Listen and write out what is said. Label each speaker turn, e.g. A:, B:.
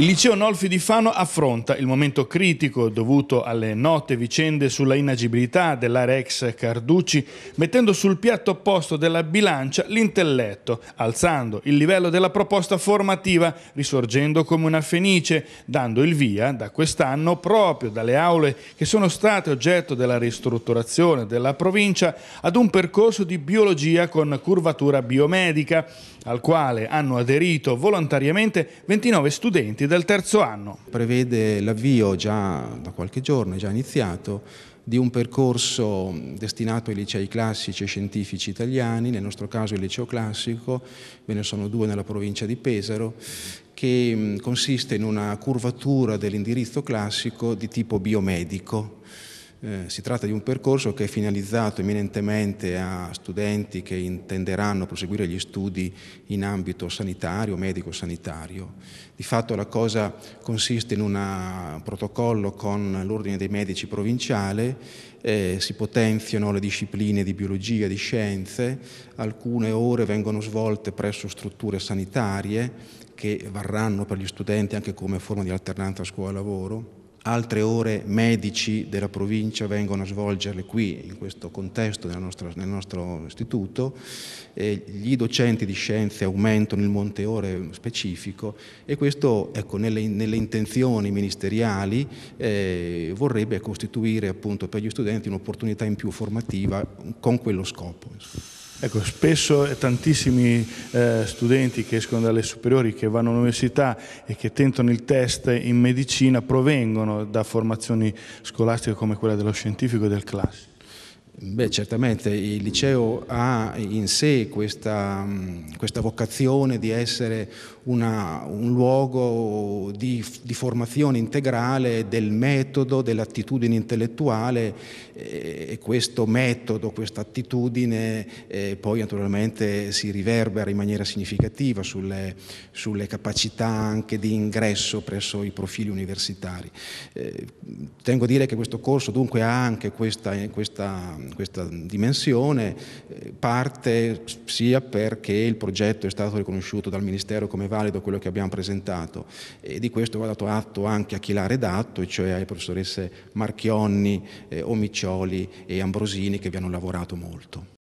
A: Il liceo Nolfi di Fano affronta il momento critico dovuto alle note vicende sulla inagibilità dell'area ex Carducci, mettendo sul piatto opposto della bilancia l'intelletto, alzando il livello della proposta formativa, risorgendo come una fenice, dando il via da quest'anno proprio dalle aule che sono state oggetto della ristrutturazione della provincia ad un percorso di biologia con curvatura biomedica, al quale hanno aderito volontariamente 29 studenti dal terzo anno
B: prevede l'avvio già da qualche giorno, è già iniziato, di un percorso destinato ai licei classici e scientifici italiani, nel nostro caso il liceo classico, ve ne sono due nella provincia di Pesaro, che consiste in una curvatura dell'indirizzo classico di tipo biomedico. Eh, si tratta di un percorso che è finalizzato eminentemente a studenti che intenderanno proseguire gli studi in ambito sanitario, medico-sanitario. Di fatto la cosa consiste in un protocollo con l'Ordine dei Medici Provinciale, eh, si potenziano le discipline di biologia, di scienze, alcune ore vengono svolte presso strutture sanitarie che varranno per gli studenti anche come forma di alternanza scuola-lavoro altre ore medici della provincia vengono a svolgerle qui, in questo contesto nel nostro, nel nostro istituto, e gli docenti di scienze aumentano il monte ore specifico e questo ecco, nelle, nelle, intenzioni ministeriali eh, vorrebbe costituire appunto, per gli studenti un'opportunità in più formativa con quello scopo.
A: Ecco, spesso tantissimi eh, studenti che escono dalle superiori, che vanno all'università e che tentano il test in medicina provengono da formazioni scolastiche come quella dello scientifico e del classico.
B: Beh, certamente il liceo ha in sé questa, mm, questa vocazione di essere una, un luogo di, di, formazione integrale del metodo, dell'attitudine intellettuale eh, e questo metodo, questa attitudine eh, poi naturalmente si riverbera in maniera significativa sulle, sulle, capacità anche di ingresso presso i profili universitari. Eh, tengo a dire che questo corso dunque ha anche questa, questa questa dimensione eh, parte sia perché il progetto è stato riconosciuto dal Ministero come valido quello che abbiamo presentato e di questo va dato atto anche a chi l'ha redatto, cioè alle professoresse Marchionni, eh, Omiccioli e Ambrosini che vi hanno lavorato molto.